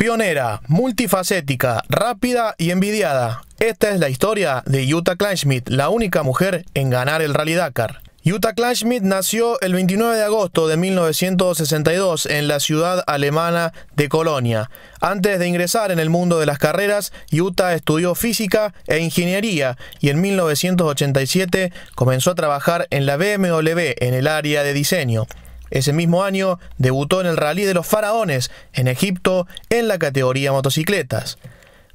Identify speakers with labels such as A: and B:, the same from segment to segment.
A: Pionera, multifacética, rápida y envidiada. Esta es la historia de Jutta Kleinschmidt, la única mujer en ganar el Rally Dakar. Jutta Kleinschmidt nació el 29 de agosto de 1962 en la ciudad alemana de Colonia. Antes de ingresar en el mundo de las carreras, Jutta estudió física e ingeniería y en 1987 comenzó a trabajar en la BMW en el área de diseño. Ese mismo año debutó en el Rally de los Faraones, en Egipto, en la categoría motocicletas.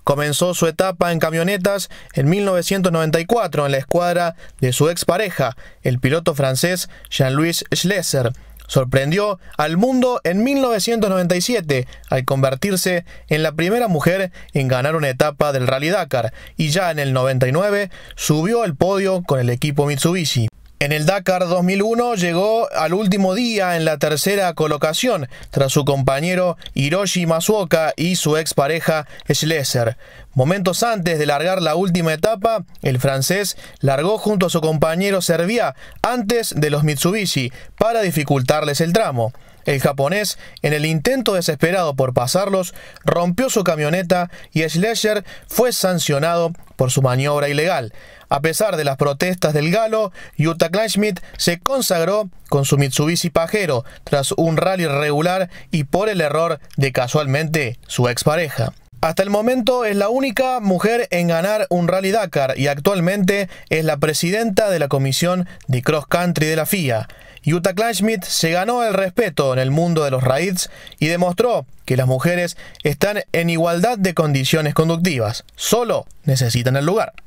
A: Comenzó su etapa en camionetas en 1994 en la escuadra de su expareja, el piloto francés Jean-Louis Schleser. Sorprendió al mundo en 1997 al convertirse en la primera mujer en ganar una etapa del Rally Dakar y ya en el 99 subió al podio con el equipo Mitsubishi. En el Dakar 2001 llegó al último día en la tercera colocación tras su compañero Hiroshi Masuoka y su expareja Schleser. Momentos antes de largar la última etapa, el francés largó junto a su compañero Servia antes de los Mitsubishi para dificultarles el tramo. El japonés, en el intento desesperado por pasarlos, rompió su camioneta y Schleser fue sancionado por su maniobra ilegal. A pesar de las protestas del galo, Jutta Kleinschmidt se consagró con su Mitsubishi Pajero tras un rally regular y por el error de casualmente su expareja. Hasta el momento es la única mujer en ganar un Rally Dakar y actualmente es la presidenta de la Comisión de Cross Country de la FIA. Jutta Kleinschmidt se ganó el respeto en el mundo de los raids y demostró que las mujeres están en igualdad de condiciones conductivas, solo necesitan el lugar.